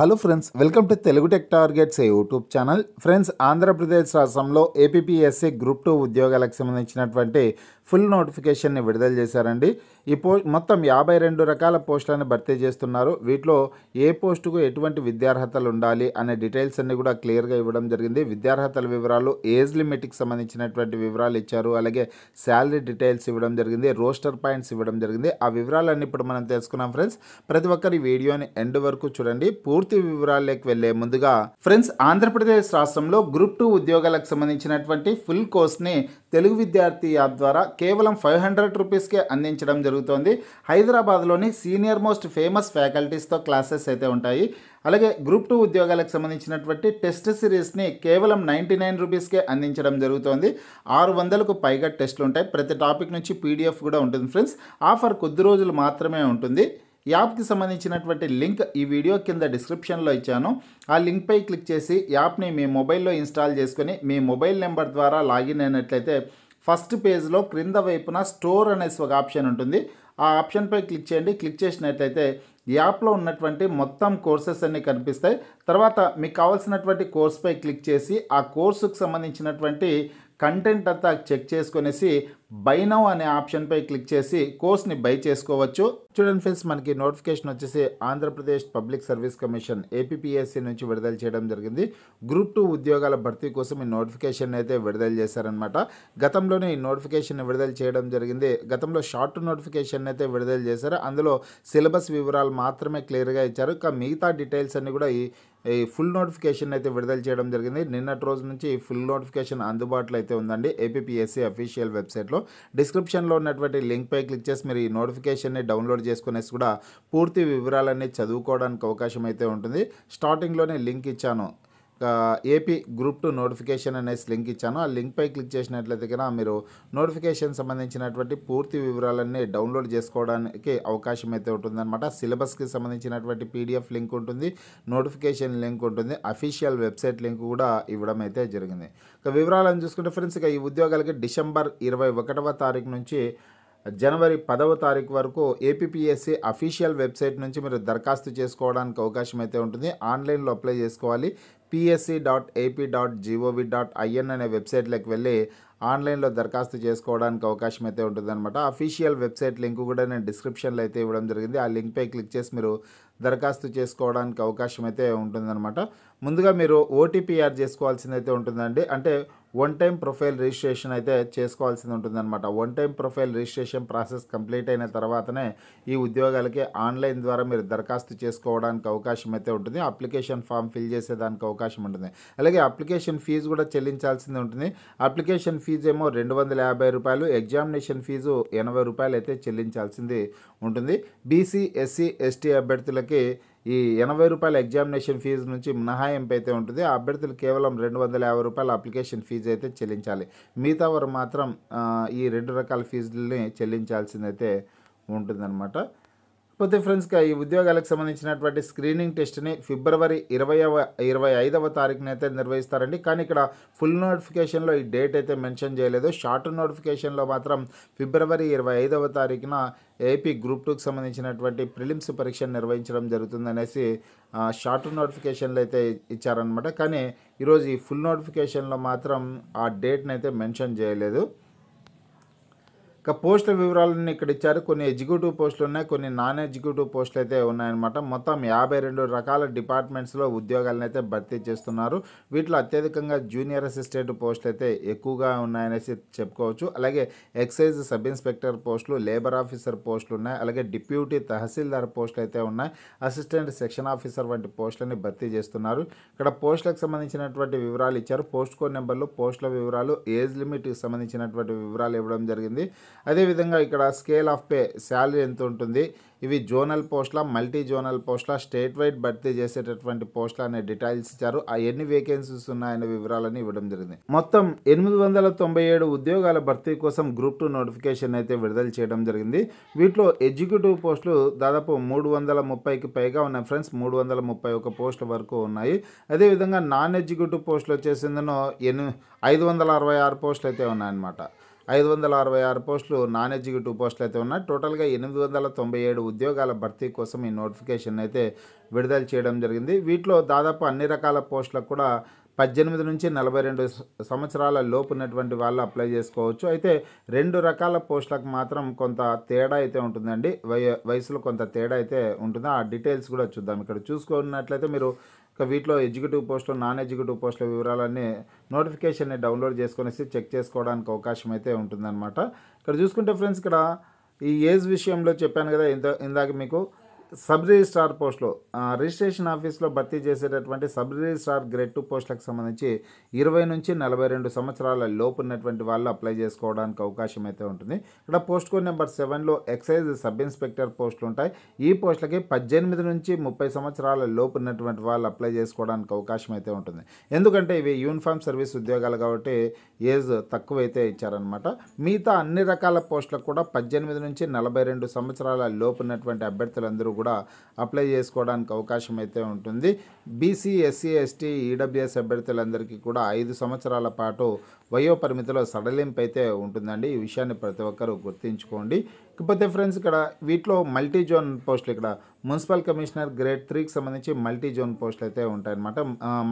hello friends welcome to Telugu tech targets YouTube channel friends Andhra Pradesh రాష్ట్రంలో APSC group two ఉద్యోగాలకు సంబంధించినటువంటి full నోటిఫికేషన్ని విడుదల చేశారండి ఈ పో మొత్తం యాభై రెండు రకాల పోస్టులను భర్తీ చేస్తున్నారు వీటిలో ఏ పోస్టుకు ఎటువంటి విద్యార్హతలు ఉండాలి అనే డీటెయిల్స్ అన్ని కూడా క్లియర్గా ఇవ్వడం జరిగింది విద్యార్హతల వివరాలు ఏజ్ లిమిట్కి సంబంధించినటువంటి వివరాలు ఇచ్చారు అలాగే శాలరీ డీటెయిల్స్ ఇవ్వడం జరిగింది రోస్టర్ పాయింట్స్ ఇవ్వడం జరిగింది ఆ వివరాలన్నీ ఇప్పుడు మనం తెలుసుకున్నాం ఫ్రెండ్స్ ప్రతి ఒక్కరి వీడియోని ఎండ్ వరకు చూడండి పూర్తి వివరాల్లోకి వెళ్ళే ముందుగా ఫ్రెండ్స్ ఆంధ్రప్రదేశ్ రాష్ట్రంలో గ్రూప్ టూ ఉద్యోగాలకు సంబంధించినటువంటి ఫుల్ కోర్స్ని తెలుగు విద్యార్థి యాప్ ద్వారా కేవలం ఫైవ్ హండ్రెడ్ రూపీస్కే అందించడం జరుగుతోంది హైదరాబాద్లోని సీనియర్ మోస్ట్ ఫేమస్ ఫ్యాకల్టీస్తో క్లాసెస్ అయితే ఉంటాయి అలాగే గ్రూప్ టూ ఉద్యోగాలకు సంబంధించినటువంటి టెస్ట్ సిరీస్ని కేవలం నైంటీ నైన్ రూపీస్కే అందించడం జరుగుతోంది ఆరు వందలకు పైగా టెస్టులు ఉంటాయి ప్రతి టాపిక్ నుంచి పీడిఎఫ్ కూడా ఉంటుంది ఫ్రెండ్స్ ఆఫర్ కొద్ది రోజులు మాత్రమే ఉంటుంది యాప్కి సంబంధించినటువంటి లింక్ ఈ వీడియో కింద డిస్క్రిప్షన్లో ఇచ్చాను ఆ లింక్పై క్లిక్ చేసి యాప్ని మీ మొబైల్లో ఇన్స్టాల్ చేసుకొని మీ మొబైల్ నెంబర్ ద్వారా లాగిన్ అయినట్లయితే ఫస్ట్ పేజ్లో క్రింద వైపున స్టోర్ అనేసి ఒక ఆప్షన్ ఉంటుంది ఆ ఆప్షన్పై క్లిక్ చేయండి క్లిక్ చేసినట్లయితే యాప్లో ఉన్నటువంటి మొత్తం కోర్సెస్ అన్నీ కనిపిస్తాయి తర్వాత మీకు కావాల్సినటువంటి కోర్స్పై క్లిక్ చేసి ఆ కోర్సుకు సంబంధించినటువంటి కంటెంట్ అంతా చెక్ చేసుకునేసి బై నౌ అనే ఆప్షన్పై క్లిక్ చేసి కోర్స్ని బై చేసుకోవచ్చు చూడండి ఫ్రెండ్స్ మనకి నోటిఫికేషన్ వచ్చేసి Andhra Pradesh public service commission APPSC నుంచి విడుదల చేయడం జరిగింది గ్రూప్ టూ ఉద్యోగాల భర్తీ కోసం ఈ నోటిఫికేషన్ అయితే విడుదల చేశారనమాట గతంలోనే ఈ నోటిఫికేషన్ విడుదల చేయడం జరిగింది గతంలో షార్ట్ నోటిఫికేషన్ అయితే విడుదల చేశారు అందులో సిలబస్ వివరాలు మాత్రమే క్లియర్గా ఇచ్చారు ఇక మిగతా డీటెయిల్స్ అన్ని కూడా ఈ ఈ ఫుల్ నోటిఫికేషన్ అయితే విడుదల చేయడం జరిగింది నిన్నటి రోజు నుంచి ఫుల్ నోటిఫికేషన్ అందుబాటులో అయితే ఉందండి ఏపీఎస్సీ అఫీషియల్ వెబ్సైట్లో డిస్క్రిప్షన్లో ఉన్నటువంటి లింక్పై క్లిక్ చేసి మీరు ఈ నోటిఫికేషన్ని డౌన్లోడ్ చేసుకునేసి కూడా పూర్తి వివరాలన్నీ చదువుకోవడానికి అవకాశం అయితే ఉంటుంది స్టార్టింగ్లోనే లింక్ ఇచ్చాను ఏపీ గ్రూప్ టూ నోటిఫికేషన్ అనేసి లింక్ ఇచ్చాను ఆ లింక్పై క్లిక్ చేసినట్లయితే కనుక మీరు నోటిఫికేషన్ సంబంధించినటువంటి పూర్తి వివరాలన్నీ డౌన్లోడ్ చేసుకోవడానికి అవకాశం అయితే ఉంటుందన్నమాట సిలబస్కి సంబంధించినటువంటి పీడిఎఫ్ లింక్ ఉంటుంది నోటిఫికేషన్ లింక్ ఉంటుంది అఫీషియల్ వెబ్సైట్ లింక్ కూడా ఇవ్వడం అయితే జరిగింది ఇక వివరాలను చూసుకుంటే ఫ్రెండ్స్ ఇక ఈ ఉద్యోగాలకి డిసెంబర్ ఇరవై ఒకటవ తారీఖు నుంచి జనవరి పదవ తారీఖు వరకు ఏపీఎస్సి అఫీషియల్ వెబ్సైట్ నుంచి మీరు దరఖాస్తు చేసుకోవడానికి అవకాశం అయితే ఉంటుంది ఆన్లైన్లో అప్లై చేసుకోవాలి PSC dot AP dot GOV dot IN అనే వెబ్సైట్లోకి వెళ్ళి ఆన్లైన్లో దరఖాస్తు చేసుకోవడానికి అవకాశం అయితే ఉంటుందన్నమాట అఫీషియల్ వెబ్సైట్ లింక్ కూడా నేను డిస్క్రిప్షన్లో అయితే ఇవ్వడం జరిగింది ఆ లింక్పై క్లిక్ చేసి మీరు దరఖాస్తు చేసుకోవడానికి అవకాశం అయితే ఉంటుందన్నమాట ముందుగా మీరు ఓటీపీ యాడ్ చేసుకోవాల్సింది అయితే ఉంటుందండి అంటే వన్ టైం ప్రొఫైల్ రిజిస్ట్రేషన్ అయితే చేసుకోవాల్సింది ఉంటుందన్నమాట one time profile registration process complete అయిన తర్వాతనే ఈ ఉద్యోగాలకి ఆన్లైన్ ద్వారా మీరు దరఖాస్తు చేసుకోవడానికి అవకాశం అయితే ఉంటుంది అప్లికేషన్ ఫామ్ ఫిల్ చేసేదానికి అవకాశం ఉంటుంది అలాగే అప్లికేషన్ ఫీజు కూడా చెల్లించాల్సింది ఉంటుంది అప్లికేషన్ ఫీజు ఏమో రెండు వందల యాభై రూపాయలు ఎగ్జామినేషన్ ఫీజు ఎనభై రూపాయలు అయితే చెల్లించాల్సింది ఉంటుంది బీసీ ఎస్సీ ఎస్టీ అభ్యర్థులకి ఈ ఎనభై రూపాయల ఎగ్జామినేషన్ ఫీజు నుంచి మినహాయింపు అయితే ఉంటుంది అభ్యర్థులు కేవలం రెండు వందల యాభై రూపాయల అప్లికేషన్ ఫీజు అయితే చెల్లించాలి మిగతా వారు మాత్రం ఈ రెండు రకాల ఫీజులని చెల్లించాల్సిందైతే ఉంటుందన్నమాట పోతే ఫ్రెండ్స్గా ఈ ఉద్యోగాలకు సంబంధించినటువంటి స్క్రీనింగ్ టెస్ట్ని ఫిబ్రవరి ఇరవైవ ఇరవై ఐదవ తారీఖునైతే నిర్వహిస్తారండి కానీ ఇక్కడ ఫుల్ నోటిఫికేషన్లో ఈ డేట్ అయితే మెన్షన్ చేయలేదు షార్ట్ నోటిఫికేషన్లో మాత్రం ఫిబ్రవరి ఇరవై ఐదవ తారీఖున ఏపీ గ్రూప్ టూకి సంబంధించినటువంటి ప్రిలిమ్స్ పరీక్ష నిర్వహించడం జరుగుతుందనేసి షార్ట్ నోటిఫికేషన్లు అయితే ఇచ్చారనమాట కానీ ఈరోజు ఈ ఫుల్ నోటిఫికేషన్లో మాత్రం ఆ డేట్ని అయితే మెన్షన్ చేయలేదు ఇక పోస్టుల వివరాలన్నీ ఇక్కడ ఇచ్చారు కొన్ని ఎగ్జిక్యూటివ్ పోస్టులు ఉన్నాయి కొన్ని నాన్ ఎగ్జిక్యూటివ్ పోస్టులు అయితే ఉన్నాయన్నమాట మొత్తం యాభై రెండు రకాల డిపార్ట్మెంట్స్లో ఉద్యోగాలను అయితే భర్తీ చేస్తున్నారు వీటిలో అత్యధికంగా జూనియర్ అసిస్టెంట్ పోస్టులు అయితే ఎక్కువగా ఉన్నాయనేసి చెప్పుకోవచ్చు అలాగే ఎక్సైజ్ సబ్ ఇన్స్పెక్టర్ పోస్టులు లేబర్ ఆఫీసర్ పోస్టులు ఉన్నాయి అలాగే డిప్యూటీ తహసీల్దార్ పోస్టులు అయితే ఉన్నాయి అసిస్టెంట్ సెక్షన్ ఆఫీసర్ వంటి పోస్టులని భర్తీ చేస్తున్నారు ఇక్కడ పోస్టులకు సంబంధించినటువంటి వివరాలు ఇచ్చారు పోస్ట్ కోడ్ నెంబర్లు పోస్టుల వివరాలు ఏజ్ లిమిట్కి సంబంధించినటువంటి వివరాలు ఇవ్వడం జరిగింది అదేవిధంగా ఇక్కడ స్కేల్ ఆఫ్ పే శాలరీ ఎంత ఉంటుంది ఇవి జోనల్ పోస్టుల మల్టీ జోనల్ పోస్ట్ల స్టేట్ వైడ్ భర్తీ చేసేటటువంటి పోస్టులు అనే డీటెయిల్స్ ఇచ్చారు ఆ ఎన్ని వేకెన్సీస్ ఉన్నాయనే వివరాలను ఇవ్వడం జరిగింది మొత్తం ఎనిమిది వందల తొంభై ఏడు ఉద్యోగాల భర్తీ కోసం గ్రూప్ టూ నోటిఫికేషన్ అయితే విడుదల చేయడం జరిగింది వీటిలో ఎగ్జిక్యూటివ్ పోస్టులు దాదాపు మూడు వందల ముప్పైకి పైగా ఉన్నాయి ఫ్రెండ్స్ మూడు వందల ముప్పై ఒక పోస్టుల వరకు ఉన్నాయి అదేవిధంగా నాన్ ఎగ్జిక్యూటివ్ పోస్టులు వచ్చేసిందనో ఎన్ని ఐదు వందల అరవై ఆరు పోస్టులు అయితే ఉన్నాయన్నమాట ఐదు వందల అరవై ఆరు పోస్టులు నాన్ ఎగ్జిక్యూటివ్ పోస్టులు అయితే ఉన్నాయి టోటల్గా ఎనిమిది వందల తొంభై ఏడు ఉద్యోగాల భర్తీ కోసం ఈ నోటిఫికేషన్ అయితే విడుదల చేయడం జరిగింది వీటిలో దాదాపు అన్ని రకాల పోస్టులకు కూడా పద్దెనిమిది నుంచి నలభై రెండు సంవత్సరాల లోపు ఉన్నటువంటి వాళ్ళు అప్లై చేసుకోవచ్చు అయితే రెండు రకాల పోస్టులకు మాత్రం కొంత తేడా అయితే ఉంటుందండి వయసులో కొంత తేడా అయితే ఉంటుంది ఆ డీటెయిల్స్ కూడా చూద్దాం ఇక్కడ చూసుకున్నట్లయితే మీరు సో వీటిలో ఎగ్జిక్యూటివ్ పోస్టులు నాన్ ఎగ్జిక్యూటివ్ పోస్టుల వివరాలన్నీ నోటిఫికేషన్ని డౌన్లోడ్ చేసుకునేసి చెక్ చేసుకోవడానికి అవకాశం అయితే ఉంటుందన్నమాట ఇక్కడ చూసుకుంటే ఫ్రెండ్స్ ఇక్కడ ఈ ఏజ్ విషయంలో చెప్పాను కదా ఇంత ఇందాక మీకు సబ్ రిజిస్ట్రార్ పోస్టులో రిజిస్ట్రేషన్ ఆఫీస్లో భర్తీ చేసేటటువంటి సబ్ రిజిస్ట్రార్ గ్రేడ్ టూ పోస్టులకు సంబంధించి ఇరవై నుంచి నలభై రెండు సంవత్సరాల లోపు ఉన్నటువంటి వాళ్ళు అప్లై చేసుకోవడానికి అవకాశం అయితే ఉంటుంది ఇక్కడ పోస్ట్ కోడ్ నెంబర్ సెవెన్లో ఎక్సైజ్ సబ్ ఇన్స్పెక్టర్ పోస్టులు ఉంటాయి ఈ పోస్టులకి పద్దెనిమిది నుంచి ముప్పై సంవత్సరాల లోపు ఉన్నటువంటి వాళ్ళు అప్లై చేసుకోవడానికి అవకాశం అయితే ఉంటుంది ఎందుకంటే ఇవి యూనిఫామ్ సర్వీస్ ఉద్యోగాలు కాబట్టి ఏజ్ తక్కువైతే ఇచ్చారనమాట మిగతా అన్ని రకాల పోస్టులకు కూడా పద్దెనిమిది నుంచి నలభై రెండు సంవత్సరాల లోపు ఉన్నటువంటి అభ్యర్థులందరూ కూడా అప్లై చేసుకోవడానికి అవకాశం అయితే ఉంటుంది బీసీ ఎస్సీ ఎస్టీ ఈడబ్ల్యూఎస్ అభ్యర్థులందరికీ కూడా ఐదు సంవత్సరాల పాటు వయో పరిమితిలో సడలింపు అయితే ఉంటుందండి ఈ విషయాన్ని ప్రతి ఒక్కరూ గుర్తించుకోండి ఇకపోతే ఫ్రెండ్స్ ఇక్కడ వీటిలో మల్టీ జోన్ పోస్టులు ఇక్కడ మున్సిపల్ కమిషనర్ గ్రేడ్ త్రీకి సంబంధించి మల్టీ జోన్ పోస్టులు అయితే ఉంటాయన్నమాట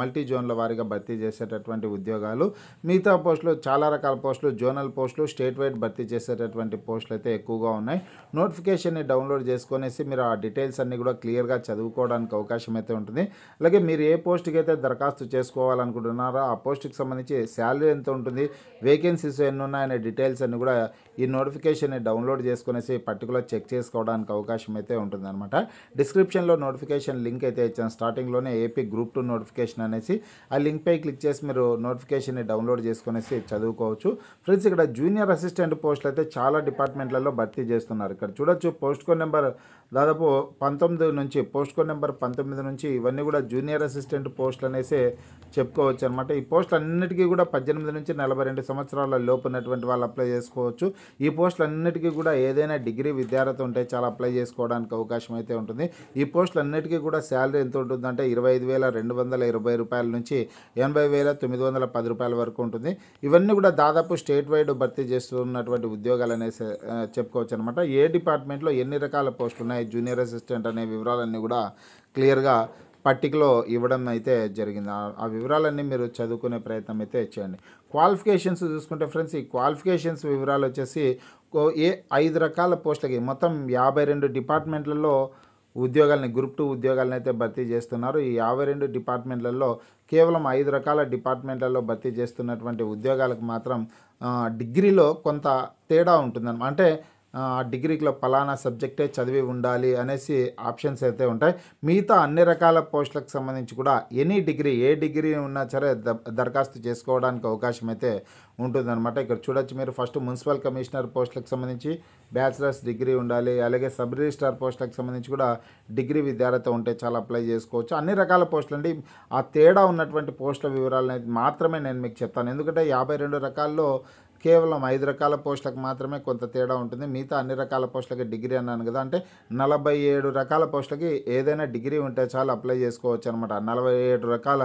మల్టీ జోన్ల వారీగా భర్తీ చేసేటటువంటి ఉద్యోగాలు మిగతా పోస్టులు చాలా రకాల పోస్టులు జోనల్ పోస్టులు స్టేట్ వైడ్ భర్తీ చేసేటటువంటి పోస్టులు అయితే ఎక్కువగా ఉన్నాయి నోటిఫికేషన్ని డౌన్లోడ్ చేసుకునేసి మీరు ఆ డీటెయిల్స్ అన్నీ కూడా క్లియర్గా చదువుకోవడానికి అవకాశం అయితే ఉంటుంది అలాగే మీరు ఏ పోస్ట్కి అయితే దరఖాస్తు చేసుకోవాలనుకుంటున్నారో ఆ పోస్ట్కి సంబంధించి శాలరీ ఎంత ఉంటుంది వేకెన్సీస్ ఎన్ని ఉన్నాయనే డీటెయిల్స్ అన్ని కూడా ఈ నోటిఫికేషన్ని డౌన్లోడ్ చేసుకునేసి పర్టికులర్ చెక్ చేసుకోవడానికి అవకాశం అయితే ఉంటుందన్నమాట డిస్క్రిప్షన్లో నోటిఫికేషన్ లింక్ అయితే ఇచ్చాను స్టార్టింగ్లోనే ఏపీ గ్రూప్ టూ నోటిఫికేషన్ అనేసి ఆ లింక్పై క్లిక్ చేసి మీరు నోటిఫికేషన్ని డౌన్లోడ్ చేసుకునేసి చదువుకోవచ్చు ఫ్రెండ్స్ ఇక్కడ జూనియర్ అసిస్టెంట్ పోస్టులు అయితే చాలా డిపార్ట్మెంట్లలో భర్తీ చేస్తున్నారు ఇక్కడ చూడొచ్చు పోస్ట్ కోడ్ నెంబర్ దాదాపు పంతొమ్మిది నుంచి పోస్ట్ కోడ్ నెంబర్ పంతొమ్మిది నుంచి ఇవన్నీ కూడా జూనియర్ అసిస్టెంట్ పోస్టులు అనేసి చెప్పుకోవచ్చు అనమాట ఈ పోస్టులు అన్నిటికీ కూడా పద్దెనిమిది నుంచి నలభై రెండు సంవత్సరాల లోపు ఉన్నటువంటి వాళ్ళు అప్లై చేసుకోవచ్చు ఈ పోస్టులు అన్నిటికీ కూడా ఏదైనా డిగ్రీ విద్యార్థి ఉంటే చాలా అప్లై చేసుకోవడానికి అవకాశం అయితే ఉంటుంది ఈ పోస్టులు అన్నిటికీ కూడా శాలరీ ఎంత ఉంటుందంటే ఇరవై ఐదు వేల రెండు వందల ఇరవై రూపాయల నుంచి ఎనభై వేల తొమ్మిది వందల పది రూపాయల వరకు ఉంటుంది ఇవన్నీ కూడా దాదాపు స్టేట్ వైడ్ భర్తీ చేస్తున్నటువంటి ఉద్యోగాలు అనేసి చెప్పుకోవచ్చు అనమాట ఏ డిపార్ట్మెంట్లో ఎన్ని రకాల పోస్టులు ఉన్నాయి ఉన్నాయి జూనియర్ అసిస్టెంట్ అనే వివరాలన్నీ కూడా క్లియర్గా పట్టికలో ఇవ్వడం అయితే జరిగింది ఆ వివరాలన్నీ మీరు చదువుకునే ప్రయత్నం అయితే చేయండి క్వాలిఫికేషన్స్ చూసుకుంటే ఫ్రెండ్స్ ఈ క్వాలిఫికేషన్స్ వివరాలు వచ్చేసి ఏ ఐదు రకాల పోస్టులకి మొత్తం యాభై రెండు డిపార్ట్మెంట్లలో ఉద్యోగాలని గ్రూప్ టూ ఉద్యోగాలను అయితే భర్తీ చేస్తున్నారు ఈ యాభై రెండు డిపార్ట్మెంట్లలో కేవలం ఐదు రకాల డిపార్ట్మెంట్లలో భర్తీ చేస్తున్నటువంటి ఉద్యోగాలకు మాత్రం డిగ్రీలో కొంత తేడా ఉంటుందన్నమాట అంటే ఆ డిగ్రీలో పలానా సబ్జెక్టే చదివి ఉండాలి అనేసి ఆప్షన్స్ అయితే ఉంటాయి మిగతా అన్ని రకాల పోస్టులకు సంబంధించి కూడా ఎనీ డిగ్రీ ఏ డిగ్రీ ఉన్నా సరే దరఖాస్తు చేసుకోవడానికి అవకాశం అయితే ఉంటుందన్నమాట ఇక్కడ చూడొచ్చు మీరు ఫస్ట్ మున్సిపల్ కమిషనర్ పోస్టులకు సంబంధించి బ్యాచిలర్స్ డిగ్రీ ఉండాలి అలాగే సబ్ రిజిస్టార్ పోస్టులకు సంబంధించి కూడా డిగ్రీ విద్యార్థత ఉంటే చాలా అప్లై చేసుకోవచ్చు అన్ని రకాల పోస్టులు అండి ఆ తేడా ఉన్నటువంటి పోస్టుల వివరాలు మాత్రమే నేను మీకు చెప్తాను ఎందుకంటే యాభై రెండు రకాల్లో కేవలం ఐదు రకాల పోస్టులకు మాత్రమే కొంత తేడా ఉంటుంది మిగతా అన్ని రకాల పోస్టులకి డిగ్రీ అన్నాను కదా అంటే నలభై ఏడు రకాల పోస్టులకి ఏదైనా డిగ్రీ ఉంటే చాలు అప్లై చేసుకోవచ్చు అనమాట నలభై ఏడు రకాల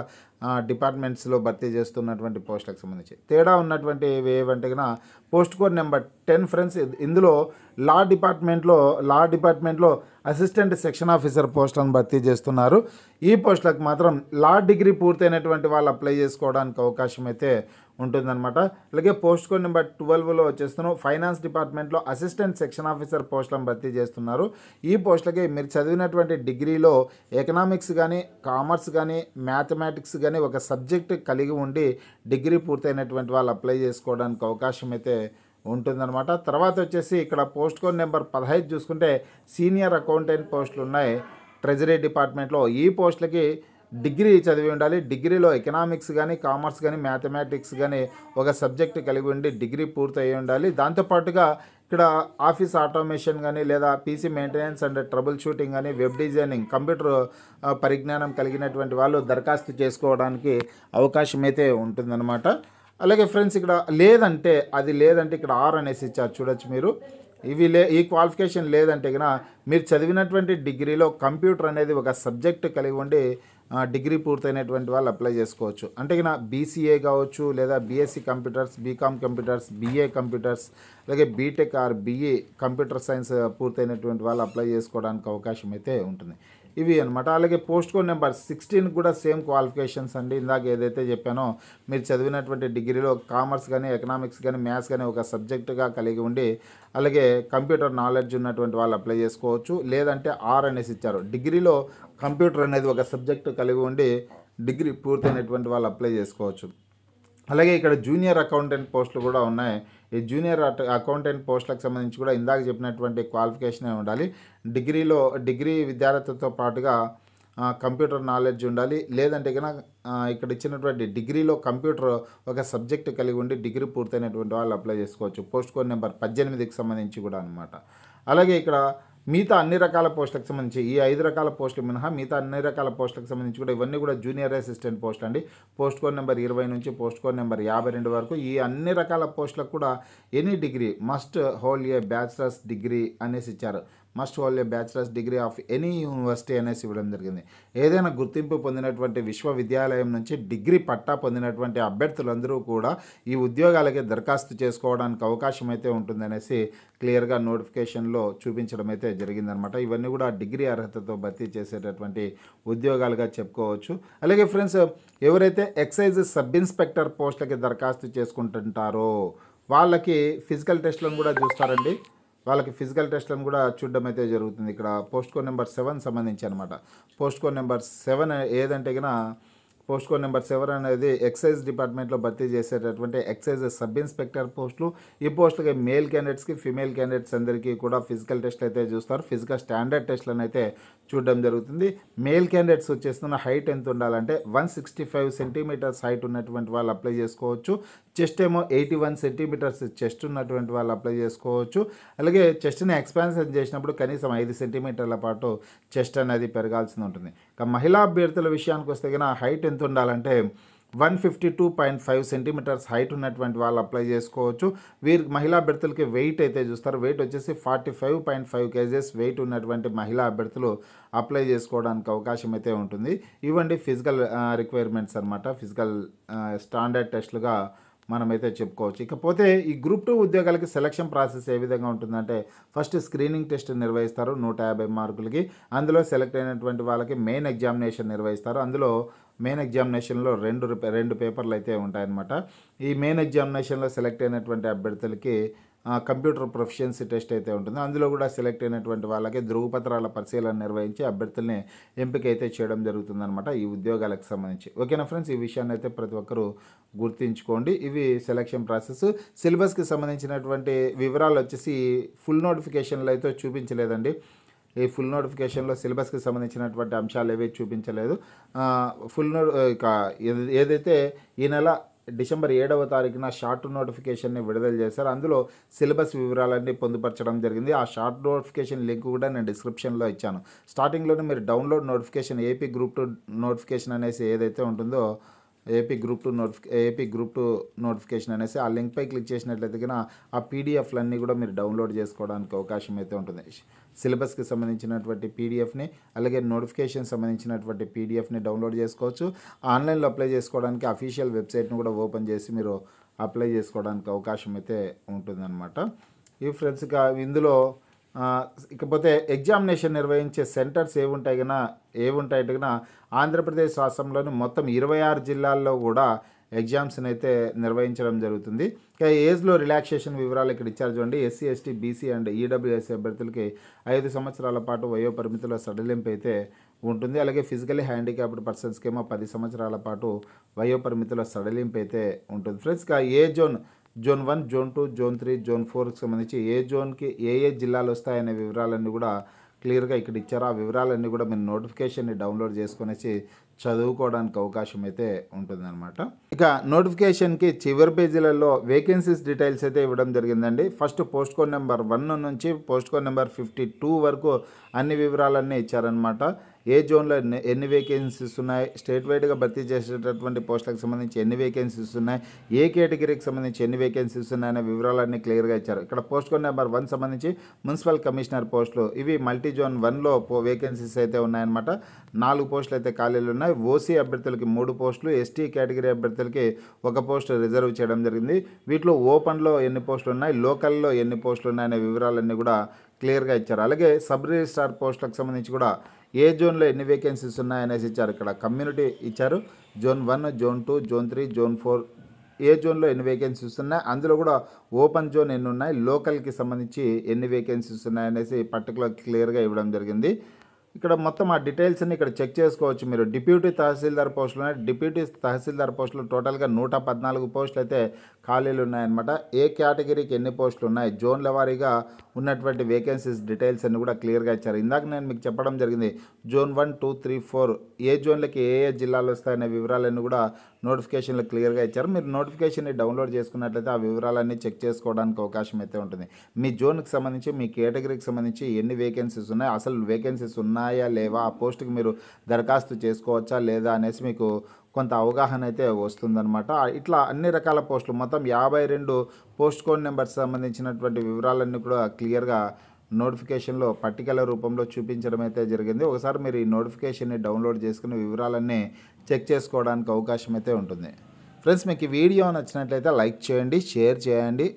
డిపార్ట్మెంట్స్లో భర్తీ చేస్తున్నటువంటి పోస్టులకు సంబంధించి తేడా ఉన్నటువంటి ఏవంటే post code number ten friends ఇందులో లా డిపార్ట్మెంట్లో లా డిపార్ట్మెంట్లో అసిస్టెంట్ సెక్షన్ ఆఫీసర్ పోస్టులను భర్తీ చేస్తున్నారు ఈ పోస్టులకు మాత్రం లా డిగ్రీ పూర్తయినటువంటి వాళ్ళు అప్లై చేసుకోవడానికి అవకాశం అయితే ఉంటుందన్నమాట అలాగే పోస్ట్ కోడ్ నెంబర్ ట్వెల్వ్లో వచ్చేస్తున్నాం ఫైనాన్స్ డిపార్ట్మెంట్లో అసిస్టెంట్ సెక్షన్ ఆఫీసర్ పోస్టులను భర్తీ చేస్తున్నారు ఈ పోస్టులకి మీరు చదివినటువంటి డిగ్రీలో ఎకనామిక్స్ కానీ కామర్స్ కానీ మ్యాథమెటిక్స్ కానీ కానీ ఒక సబ్జెక్ట్ కలిగి ఉండి డిగ్రీ పూర్తయినటువంటి వాళ్ళు అప్లై చేసుకోవడానికి అవకాశం అయితే ఉంటుందన్నమాట తర్వాత వచ్చేసి ఇక్కడ పోస్ట్ కోడ్ నెంబర్ పదహైదు చూసుకుంటే సీనియర్ అకౌంటెంట్ పోస్టులు ఉన్నాయి ట్రెజరీ డిపార్ట్మెంట్లో ఈ పోస్టులకి డిగ్రీ చదివి ఉండాలి డిగ్రీలో ఎకనామిక్స్ కానీ కామర్స్ కానీ మ్యాథమెటిక్స్ కానీ ఒక సబ్జెక్ట్ కలిగి ఉండి డిగ్రీ పూర్తి అయి ఉండాలి దాంతోపాటుగా ఇక్కడ ఆఫీస్ ఆటోమేషన్ కానీ లేదా PC maintenance and troubleshooting కానీ వెబ్ డిజైనింగ్ కంప్యూటర్ పరిజ్ఞానం కలిగినటువంటి వాళ్ళు దరఖాస్తు చేసుకోవడానికి అవకాశం అయితే ఉంటుందన్నమాట అలాగే ఫ్రెండ్స్ ఇక్కడ లేదంటే అది లేదంటే ఇక్కడ ఆర్ అనేసి ఇచ్చారు చూడొచ్చు మీరు ఇవి లే ఈ క్వాలిఫికేషన్ లేదంటే కనుక మీరు చదివినటువంటి డిగ్రీలో కంప్యూటర్ అనేది ఒక సబ్జెక్ట్ కలిగి ఉండి డిగ్రీ పూర్తయినటువంటి వాళ్ళు అప్లై చేసుకోవచ్చు అంటే నా బీసీఏ కావచ్చు లేదా BSc computers BCom computers BA computers అలాగే BTech or BA computer science పూర్తయినటువంటి వాళ్ళు అప్లై చేసుకోవడానికి అవకాశం అయితే ఉంటుంది ఇవి అనమాట అలాగే పోస్ట్ కోడ్ నెంబర్ సిక్స్టీన్ కూడా సేమ్ క్వాలిఫికేషన్స్ అండి ఇందాక ఏదైతే చెప్పానో మీరు చదివినటువంటి డిగ్రీలో కామర్స్ కానీ ఎకనామిక్స్ కానీ మ్యాథ్స్ కానీ ఒక సబ్జెక్టుగా కలిగి ఉండి అలాగే కంప్యూటర్ నాలెడ్జ్ ఉన్నటువంటి వాళ్ళు అప్లై చేసుకోవచ్చు లేదంటే ఆర్ అనేసి ఇచ్చారు డిగ్రీలో కంప్యూటర్ అనేది ఒక సబ్జెక్టు కలిగి ఉండి డిగ్రీ పూర్తయినటువంటి వాళ్ళు అప్లై చేసుకోవచ్చు అలాగే ఇక్కడ జూనియర్ అకౌంటెంట్ పోస్టులు కూడా ఉన్నాయి ఈ జూనియర్ అకౌంటెంట్ పోస్టులకు సంబంధించి కూడా ఇందాక చెప్పినటువంటి క్వాలిఫికేషన్ ఉండాలి డిగ్రీలో డిగ్రీ విద్యార్థులతో పాటుగా కంప్యూటర్ నాలెడ్జ్ ఉండాలి లేదంటే కనుక ఇక్కడ ఇచ్చినటువంటి డిగ్రీలో కంప్యూటర్ ఒక సబ్జెక్ట్ కలిగి ఉండి డిగ్రీ పూర్తయినటువంటి వాళ్ళు అప్లై చేసుకోవచ్చు పోస్ట్ కోడ్ నెంబర్ పద్దెనిమిదికి సంబంధించి కూడా అనమాట అలాగే ఇక్కడ మిగతా అన్ని రకాల పోస్టులకు సంబంధించి ఈ ఐదు రకాల పోస్టులు మినహా మిగతా అన్ని రకాల పోస్టులకు సంబంధించి కూడా ఇవన్నీ కూడా జూనియర్ అసిస్టెంట్ పోస్ట్ అండి పోస్ట్ కోడ్ నెంబర్ ఇరవై నుంచి పోస్ట్ కోడ్ నెంబర్ యాభై రెండు వరకు ఈ అన్ని రకాల పోస్టులకు కూడా any degree must hold a bachelor's degree అనేసి ఇచ్చారు must hold a bachelor's degree of any university అనేసి ఇవ్వడం జరిగింది ఏదైనా గుర్తింపు పొందినటువంటి విశ్వవిద్యాలయం నుంచి డిగ్రీ పట్టా పొందినటువంటి అభ్యర్థులందరూ కూడా ఈ ఉద్యోగాలకి దరఖాస్తు చేసుకోవడానికి అవకాశం అయితే ఉంటుందనేసి క్లియర్గా నోటిఫికేషన్లో చూపించడం అయితే జరిగిందనమాట ఇవన్నీ కూడా డిగ్రీ అర్హతతో భర్తీ చేసేటటువంటి ఉద్యోగాలుగా చెప్పుకోవచ్చు అలాగే ఫ్రెండ్స్ ఎవరైతే ఎక్సైజ్ సబ్ ఇన్స్పెక్టర్ పోస్టులకి దరఖాస్తు చేసుకుంటుంటారో వాళ్ళకి ఫిజికల్ టెస్ట్లను కూడా చూస్తారండి వాళ్ళకి ఫిజికల్ టెస్ట్లను కూడా చూడడం అయితే జరుగుతుంది ఇక్కడ పోస్ట్ కోడ్ నెంబర్ సెవెన్ సంబంధించి అనమాట పోస్ట్ కోడ్ నెంబర్ సెవెన్ ఏదంటే కన్నా పోస్ట్ కోడ్ నెంబర్ సెవెన్ అనేది ఎక్సైజ్ డిపార్ట్మెంట్లో భర్తీ చేసేటటువంటి ఎక్సైజ్ సబ్ ఇన్స్పెక్టర్ పోస్టులు ఈ పోస్టులకి మేల్ క్యాండిడేట్స్కి ఫిమేల్ క్యాండిడేట్స్ అందరికీ కూడా ఫిజికల్ టెస్ట్లు అయితే చూస్తారు ఫిజికల్ స్టాండర్డ్ టెస్ట్లను అయితే చూడడం జరుగుతుంది మేల్ క్యాండిడేట్స్ వచ్చేస్తున్న హైట్ ఎంత ఉండాలంటే one sixty five centimetres height ఉన్నటువంటి వాళ్ళు అప్లై చేసుకోవచ్చు చెస్ట్ ఏమో ఎయిటీ వన్ సెంటీమీటర్స్ చెస్ట్ ఉన్నటువంటి వాళ్ళు అప్లై చేసుకోవచ్చు అలాగే చెస్ట్ని ఎక్స్పాన్షన్ చేసినప్పుడు కనీసం ఐదు సెంటీమీటర్ల పాటు చెస్ట్ అనేది పెరగాల్సి ఉంటుంది ఇక మహిళా అభ్యర్థుల విషయానికి వస్తే కనుక హైట్ ఎంత ఉండాలంటే one fifty two point five centimetres height ఉన్నటువంటి వాళ్ళు అప్లై చేసుకోవచ్చు వీరికి మహిళా అభ్యర్థులకి వెయిట్ అయితే చూస్తారు వెయిట్ వచ్చేసి forty five point five kgs weight ఉన్నటువంటి మహిళా అభ్యర్థులు అప్లై చేసుకోవడానికి అవకాశం అయితే ఉంటుంది ఇవ్వండి ఫిజికల్ రిక్వైర్మెంట్స్ అనమాట ఫిజికల్ స్టాండర్డ్ టెస్ట్లుగా మనమైతే చెప్పుకోవచ్చు ఇకపోతే ఈ గ్రూప్ టూ ఉద్యోగాలకి సెలక్షన్ ప్రాసెస్ ఏ విధంగా ఉంటుందంటే ఫస్ట్ స్క్రీనింగ్ టెస్ట్ నిర్వహిస్తారు నూట యాభై మార్కులకి అందులో సెలెక్ట్ అయినటువంటి వాళ్ళకి మెయిన్ ఎగ్జామినేషన్ నిర్వహిస్తారు అందులో మెయిన్ ఎగ్జామినేషన్లో రెండు రెండు పేపర్లు అయితే ఉంటాయన్నమాట ఈ మెయిన్ ఎగ్జామినేషన్లో సెలెక్ట్ అయినటువంటి అభ్యర్థులకి కంప్యూటర్ ప్రొఫిషియన్సీ టెస్ట్ అయితే ఉంటుంది అందులో కూడా సెలెక్ట్ అయినటువంటి వాళ్ళకి ధృవపత్రాల పరిశీలన నిర్వహించి అభ్యర్థుల్ని ఎంపిక అయితే చేయడం జరుగుతుందనమాట ఈ ఉద్యోగాలకు సంబంధించి ఓకేనా ఫ్రెండ్స్ ఈ విషయాన్ని అయితే ప్రతి ఒక్కరూ గుర్తించుకోండి ఇవి సెలక్షన్ ప్రాసెస్ సిలబస్కి సంబంధించినటువంటి వివరాలు వచ్చేసి ఫుల్ నోటిఫికేషన్లు అయితే చూపించలేదండి ఈ ఫుల్ నోటిఫికేషన్లో సిలబస్కి సంబంధించినటువంటి అంశాలు ఏవీ చూపించలేదు ఫుల్ నోట్ ఏదైతే ఈ నెల డిసెంబర్ ఏడవ తారీఖున షార్ట్ నోటిఫికేషన్ని విడుదల చేశారు అందులో సిలబస్ వివరాలన్నీ పొందుపరచడం జరిగింది ఆ షార్ట్ నోటిఫికేషన్ లింక్ కూడా నేను డిస్క్రిప్షన్లో ఇచ్చాను స్టార్టింగ్లోనే మీరు download notification AP group two notification అనేసి ఏదైతే ఉంటుందో AP group two notification AP group two notification అనేసి ఆ లింక్పై క్లిక్ చేసినట్లయితే కనుక ఆ పీడిఎఫ్లన్నీ కూడా మీరు డౌన్లోడ్ చేసుకోవడానికి అవకాశం అయితే ఉంటుంది సిలబస్కి సంబంధించినటువంటి పీడిఎఫ్ని అలాగే నోటిఫికేషన్ సంబంధించినటువంటి పీడిఎఫ్ని డౌన్లోడ్ చేసుకోవచ్చు ఆన్లైన్లో అప్లై చేసుకోవడానికి అఫీషియల్ వెబ్సైట్ను కూడా ఓపెన్ చేసి మీరు అప్లై చేసుకోవడానికి అవకాశం అయితే ఉంటుందన్నమాట ఈ ఫ్రెండ్స్ ఇందులో ఇకపోతే ఎగ్జామినేషన్ నిర్వహించే సెంటర్స్ ఏముంటాయి కన్నా ఏముంటాయి కన్నా ఆంధ్రప్రదేశ్ రాష్ట్రంలోని మొత్తం ఇరవై ఆరు జిల్లాల్లో కూడా ఎగ్జామ్స్ని అయితే నిర్వహించడం జరుగుతుంది ఇక ఏజ్లో రిలాక్సేషన్ వివరాలు ఇక్కడ ఇచ్చారు చూడండి SC ST BC and EWS అభ్యర్థులకి ఐదు సంవత్సరాల పాటు వయో పరిమితిలో సడలింపు అయితే ఉంటుంది అలాగే ఫిజికలీ హ్యాండిక్యాప్డ్ పర్సన్స్కి ఏమో పది సంవత్సరాల పాటు వయో పరిమితిలో సడలింపు అయితే ఉంటుంది ఫ్రెండ్స్ ఇక ఏ zone zone one zone two zone three zone ఫోర్కి సంబంధించి ఏ జోన్కి ఏ ఏ జిల్లాలు వస్తాయనే వివరాలన్నీ కూడా క్లియర్గా ఇక్కడ ఇచ్చారు ఆ వివరాలన్నీ కూడా మీరు నోటిఫికేషన్ని డౌన్లోడ్ చేసుకునేసి చదువుకోవడానికి అవకాశం అయితే ఉంటుందన్నమాట ఇక నోటిఫికేషన్కి చివరి పేజీలలో వేకెన్సీస్ డీటెయిల్స్ అయితే ఇవ్వడం జరిగిందండి first post code number one నుంచి post code number fifty two వరకు అన్ని వివరాలన్నీ ఇచ్చారనమాట ఏ జోన్లో ఎన్ని వేకెన్సీస్ ఉన్నాయి స్టేట్ వైడ్గా భర్తీ చేసేటటువంటి పోస్టులకు సంబంధించి ఎన్ని వేకెన్సీస్ ఉన్నాయి ఏ కేటగిరీకి సంబంధించి ఎన్ని వేకెన్సీస్ ఉన్నాయనే వివరాలన్నీ క్లియర్గా ఇచ్చారు ఇక్కడ పోస్ట్ కోడ్ నెంబర్ వన్ సంబంధించి మున్సిపల్ కమిషనర్ పోస్టులు ఇవి మల్టీ జోన్ వన్లో పో వేకెన్సీస్ అయితే ఉన్నాయన్నమాట నాలుగు పోస్టులు అయితే ఖాళీలు ఉన్నాయి ఓసీ అభ్యర్థులకి మూడు పోస్టులు ఎస్టీ కేటగిరీ అభ్యర్థులకి ఒక పోస్ట్ రిజర్వ్ చేయడం జరిగింది వీటిలో ఓపెన్లో ఎన్ని పోస్టులు ఉన్నాయి లోకల్లో ఎన్ని పోస్టులు ఉన్నాయనే వివరాలన్నీ కూడా క్లియర్గా ఇచ్చారు అలాగే సబ్ రిజిస్ట్రార్ పోస్టులకు సంబంధించి కూడా ఏ జోన్లో ఎన్ని వేకెన్సీస్ ఉన్నాయనేసి ఇచ్చారు ఇక్కడ కమ్యూనిటీ ఇచ్చారు zone one zone two zone three zone four ఏ జోన్లో ఎన్ని వేకెన్సీస్ ఉన్నాయి అందులో కూడా ఓపెన్ జోన్ ఎన్ని ఉన్నాయి లోకల్కి సంబంధించి ఎన్ని వేకెన్సీస్ ఉన్నాయనేసి పర్టికులర్ క్లియర్గా ఇవ్వడం జరిగింది ఇక్కడ మొత్తం ఆ డీటెయిల్స్ని ఇక్కడ చెక్ చేసుకోవచ్చు మీరు డిప్యూటీ తహసీల్దార్ పోస్టులు డిప్యూటీ తహసీల్దార్ పోస్టులు టోటల్గా నూట పద్నాలుగు పోస్టులు అయితే ఖాళీలు ఉన్నాయన్నమాట ఏ కేటగిరీకి ఎన్ని పోస్టులు ఉన్నాయి జోన్ల వారీగా ఉన్నటువంటి వేకెన్సీస్ డీటెయిల్స్ అన్ని కూడా క్లియర్గా ఇచ్చారు ఇందాక నేను మీకు చెప్పడం జరిగింది zone one two three four ఏ జోన్లకి ఏ ఏ జిల్లాలు వస్తాయనే వివరాలన్నీ కూడా నోటిఫికేషన్లు క్లియర్గా ఇచ్చారు మీరు నోటిఫికేషన్ని డౌన్లోడ్ చేసుకున్నట్లయితే ఆ వివరాలన్నీ చెక్ చేసుకోవడానికి అవకాశం అయితే ఉంటుంది మీ జోన్కి సంబంధించి మీ కేటగిరీకి సంబంధించి ఎన్ని వేకెన్సీస్ ఉన్నాయి అసలు వేకెన్సీస్ ఉన్నాయా లేవా ఆ పోస్ట్కి మీరు దరఖాస్తు చేసుకోవచ్చా లేదా అనేసి మీకు కొంత అవగాహన అయితే వస్తుందన్నమాట ఇట్లా అన్ని రకాల పోస్టులు మొత్తం యాభై రెండు పోస్ట్ కోడ్ నెంబర్స్ సంబంధించినటువంటి వివరాలన్నీ కూడా క్లియర్గా నోటిఫికేషన్లో పట్టికల రూపంలో చూపించడం అయితే జరిగింది ఒకసారి మీరు ఈ నోటిఫికేషన్ని డౌన్లోడ్ చేసుకుని వివరాలన్నీ చెక్ చేసుకోవడానికి అవకాశం అయితే ఉంటుంది ఫ్రెండ్స్ మీకు ఈ వీడియో నచ్చినట్లయితే లైక్ చేయండి షేర్ చేయండి